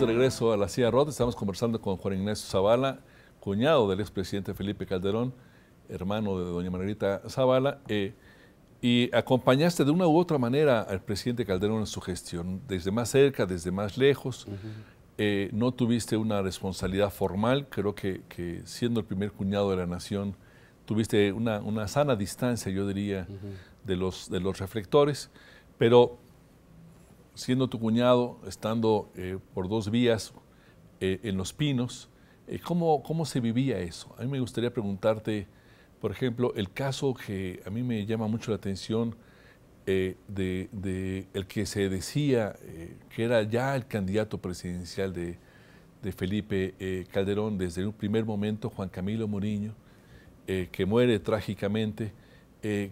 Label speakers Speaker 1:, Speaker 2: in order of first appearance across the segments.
Speaker 1: de regreso a la CIA rota. Estamos conversando con Juan Ignacio Zavala, cuñado del expresidente Felipe Calderón, hermano de doña Margarita Zavala. Eh, y acompañaste de una u otra manera al presidente Calderón en su gestión, desde más cerca, desde más lejos. Eh, no tuviste una responsabilidad formal, creo que, siendo el primer cuñado de la nación, tuviste una, sana distancia, yo diría, de, los, de los reflectores, pero siendo tu cuñado, estando eh, por dos vías eh, en Los Pinos, eh, ¿cómo, se vivía eso? A mí me gustaría preguntarte, por ejemplo, el caso que a mí me llama mucho la atención de, el que se decía que era ya el candidato presidencial de, de Felipe Calderón desde un primer momento, Juan Camilo Moriño, que muere trágicamente.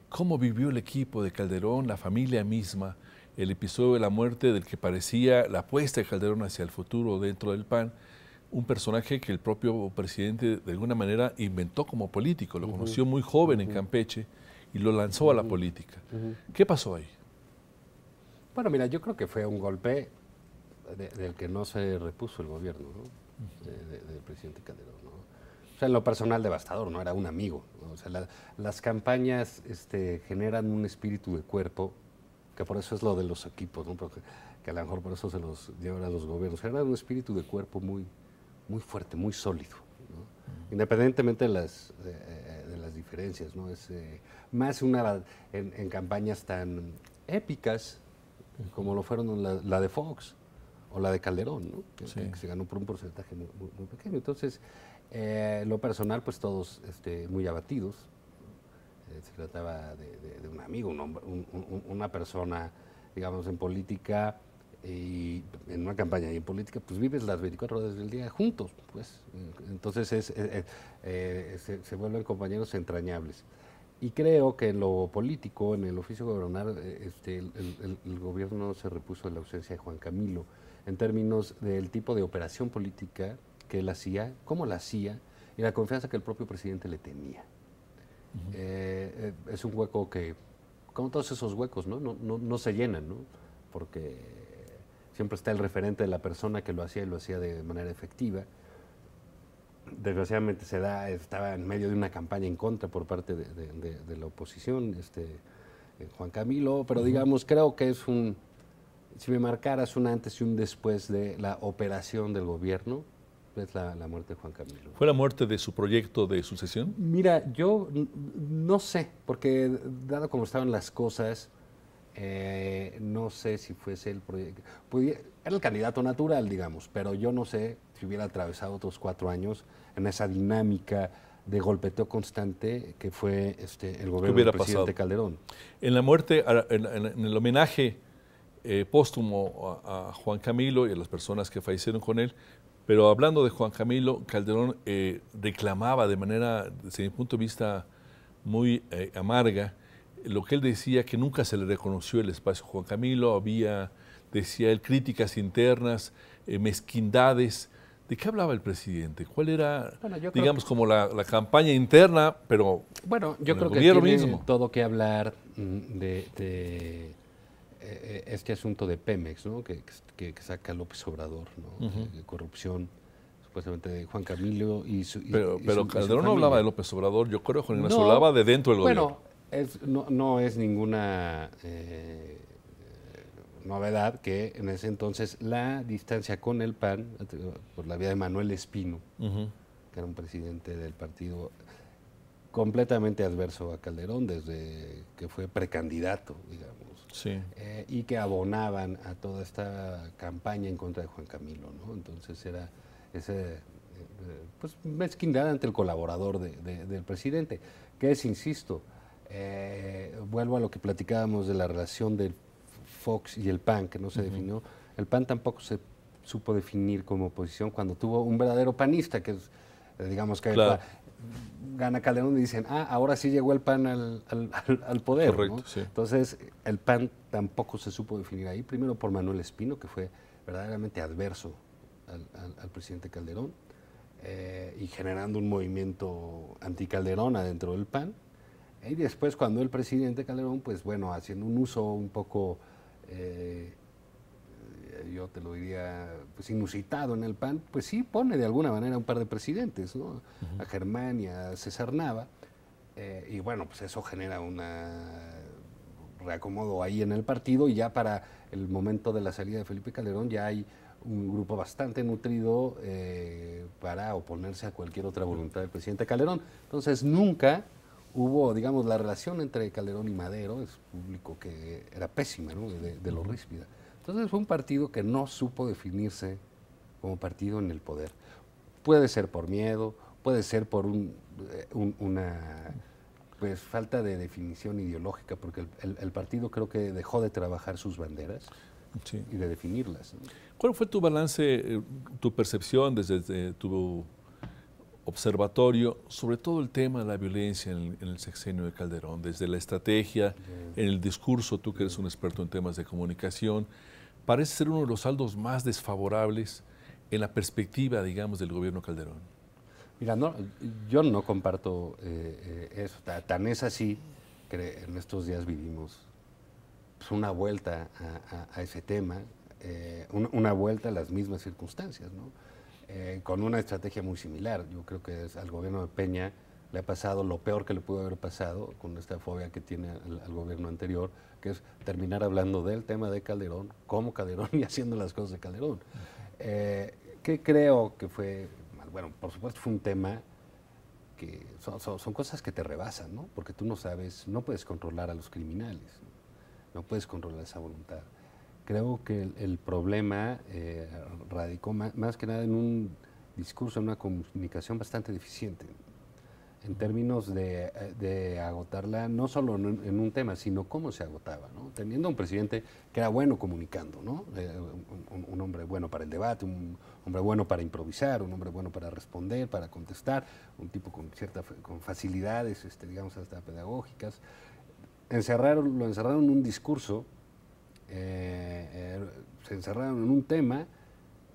Speaker 1: ¿Cómo vivió el equipo de Calderón, la familia misma? el episodio de la muerte del que parecía la apuesta de Calderón hacia el futuro dentro del PAN, un personaje que el propio presidente de alguna manera inventó como político, lo conoció muy joven en Campeche y lo lanzó a la política. ¿Qué pasó ahí?
Speaker 2: Bueno, mira, yo creo que fue un golpe del que no se repuso el gobierno ¿no? del presidente Calderón. ¿no? O sea, en lo personal devastador, no era un amigo. O sea, las campañas este, generan un espíritu de cuerpo que por eso es lo de los equipos, que a lo mejor por eso se los llevan a los gobiernos. Era un espíritu de cuerpo muy, muy fuerte, muy sólido, independientemente de las, eh, diferencias. Es eh, más una en, campañas tan épicas como lo fueron la, de Fox o la de Calderón, que, se ganó por un porcentaje muy, pequeño. Entonces, eh, lo personal, pues todos este, muy abatidos, eh, se trataba de, un amigo, una persona, digamos, en política y en una campaña y en política, pues vives las 24 horas del día juntos, pues. Entonces es, eh, eh, se, vuelven compañeros entrañables. Y creo que en lo político, en el oficio de gobernar, este, el, el, gobierno se repuso de la ausencia de Juan Camilo en términos del tipo de operación política que él hacía, cómo la hacía y la confianza que el propio presidente le tenía. Eh, eh, es un hueco que, como todos esos huecos, ¿no? No, no, se llenan, ¿no? Porque siempre está el referente de la persona que lo hacía y lo hacía de manera efectiva. Desgraciadamente se da, estaba en medio de una campaña en contra por parte de, la oposición, este, eh, Juan Camilo, pero digamos, creo que es un, si me marcaras un antes y un después de la operación del gobierno, es la, muerte de Juan Camilo. ¿Fue la muerte de su proyecto de sucesión? Mira, yo no sé, porque dado como estaban las cosas, eh, no sé si fuese el proyecto. Pues, era el candidato natural, digamos, pero yo no sé si hubiera atravesado otros cuatro años en esa dinámica de golpeteo constante que fue este, el gobierno del presidente Calderón.
Speaker 1: En la muerte, en, el homenaje eh, póstumo a, Juan Camilo y a las personas que fallecieron con él, pero hablando de Juan Camilo, Calderón eh, reclamaba de manera, desde mi punto de vista, muy eh, amarga, lo que él decía que nunca se le reconoció el espacio Juan Camilo, había, decía él, críticas internas, eh, mezquindades. ¿De qué hablaba el presidente? ¿Cuál era, digamos, como la, campaña interna, pero bueno, yo creo que mismo?
Speaker 2: todo que hablar mm, de este asunto de Pemex, ¿no? que, que, saca López Obrador, ¿no? de, corrupción supuestamente de Juan Camilo y su... pero, pero Calderón no hablaba de López Obrador, yo creo, Juan Ignacio, hablaba de dentro del bueno, gobierno. Es, no, no, es ninguna eh, novedad que en ese entonces la distancia con el PAN, por la vía de Manuel Espino,
Speaker 1: que
Speaker 2: era un presidente del partido completamente adverso a Calderón desde que fue precandidato, digamos eh, y que abonaban a toda esta campaña en contra de Juan Camilo. Entonces era ese eh, pues, mezquindad ante el colaborador del presidente, que es, insisto, eh, vuelvo a lo que platicábamos de la relación del Fox y el PAN, que no se definió. El PAN tampoco se supo definir como oposición cuando tuvo un verdadero panista, que es digamos que gana Calderón y dicen, ah, ahora sí llegó el PAN al, poder. Entonces, el PAN tampoco se supo definir ahí, primero por Manuel Espino, que fue verdaderamente adverso al, presidente Calderón, eh, y generando un movimiento anti anticalderón adentro del PAN. Y después cuando el presidente Calderón, pues bueno, haciendo un uso un poco eh, yo te lo diría, pues inusitado en el PAN, pues sí pone de alguna manera un par de presidentes, ¿no? A Germán y a César Nava. Eh, y bueno, pues eso genera una reacomodo ahí en el partido y ya para el momento de la salida de Felipe Calderón ya hay un grupo bastante nutrido eh, para oponerse a cualquier otra voluntad del presidente Calderón. Entonces nunca hubo, digamos, la relación entre Calderón y Madero, es público que era pésima, ¿no? de, de lo ríspida. Entonces fue un partido que no supo definirse como partido en el poder. Puede ser por miedo, puede ser por eh, una pues, falta de definición ideológica, porque el, partido creo que dejó de trabajar sus banderas y de definirlas. ¿Cuál fue tu
Speaker 1: balance, eh, tu percepción desde, tu observatorio sobre todo el tema de la violencia en el, en el sexenio de Calderón, desde la estrategia, en el discurso, tú que eres un experto en temas de comunicación, parece ser uno de los saldos más desfavorables
Speaker 2: en la perspectiva, digamos, del gobierno Calderón. Mira, yo no comparto eh, eh, eso. Tan es así que en estos días vivimos pues, una vuelta a, ese tema, eh, una vuelta a las mismas circunstancias, ¿no? con una estrategia muy similar. Yo creo que es, al gobierno de Peña le ha pasado lo peor que le pudo haber pasado con esta fobia que tiene al, gobierno anterior, que es terminar hablando del tema de Calderón, como Calderón y haciendo las cosas de Calderón. Eh, ¿Qué creo que fue, bueno, por supuesto fue un tema que son, cosas que te rebasan, ¿no? Porque tú no sabes, no puedes controlar a los criminales, no, puedes controlar esa voluntad. Creo que el, problema eh, radicó más, que nada en un discurso, en una comunicación bastante deficiente en términos eh, de, agotarla no solo en un tema, sino cómo se agotaba, Teniendo un presidente que era bueno comunicando, ¿no? Eh, un, hombre bueno para el debate, un hombre bueno para improvisar, un hombre bueno para responder, para contestar, un tipo con cierta con facilidades, este, digamos, hasta pedagógicas. Encerraron, lo encerraron en un discurso, eh, er, se encerraron en un tema,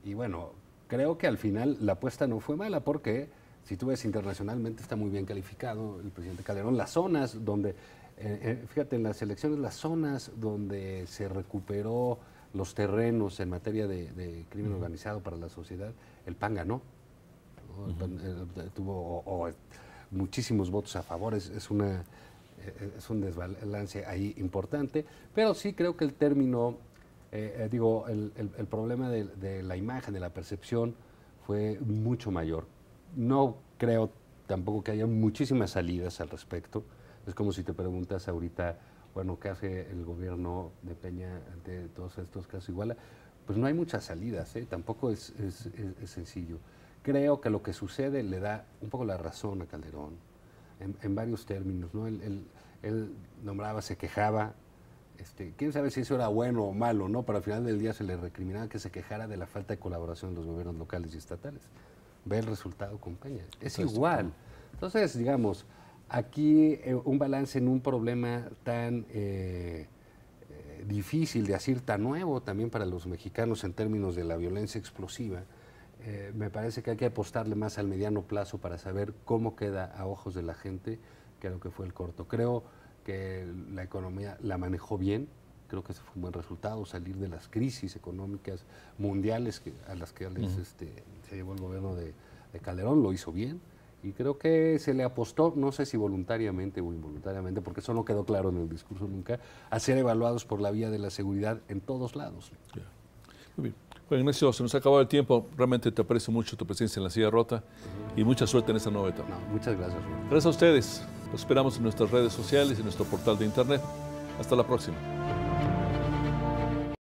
Speaker 2: y bueno, creo que al final la apuesta no fue mala, porque si tú ves internacionalmente, está muy bien calificado el presidente Calderón. Las zonas donde, eh, eh, fíjate, en las elecciones, las zonas donde se recuperó los terrenos en materia de, crimen organizado para la sociedad, el PAN ganó. Eh, tuvo muchísimos votos a favor, es, una es un desbalance ahí importante, pero sí creo que el término, digo, el, problema de, la imagen, de la percepción, fue mucho mayor no creo tampoco que haya muchísimas salidas al respecto. Es como si te preguntas ahorita, bueno, ¿qué hace el gobierno de Peña ante todos estos casos igual? Pues no hay muchas salidas, ¿eh? tampoco es, sencillo. Creo que lo que sucede le da un poco la razón a Calderón, en, varios términos. ¿no? Él, nombraba, se quejaba, este, quién sabe si eso era bueno o malo, ¿no? pero al final del día se le recriminaba que se quejara de la falta de colaboración de los gobiernos locales y estatales ve el resultado con Peña. Es igual. Entonces, digamos, aquí eh, un balance en un problema tan eh, eh, difícil de decir, tan nuevo también para los mexicanos en términos de la violencia explosiva, me parece que hay que apostarle más al mediano plazo para saber cómo queda a ojos de la gente que lo que fue el corto. Creo que la economía la manejó bien, creo que ese fue un buen resultado, salir de las crisis económicas mundiales que, a las que este, se llevó el gobierno de, Calderón, lo hizo bien. Y creo que se le apostó, no sé si voluntariamente o involuntariamente, porque eso no quedó claro en el discurso nunca, a ser evaluados por la vía de la seguridad en todos lados.
Speaker 1: Muy bien. Bueno, Ignacio, se nos ha acabado el tiempo. Realmente te aprecio mucho tu presencia en la silla rota y mucha suerte en esta nueva etapa. muchas gracias. Gracias a ustedes. Los esperamos en nuestras redes sociales y en nuestro portal de internet. Hasta la próxima.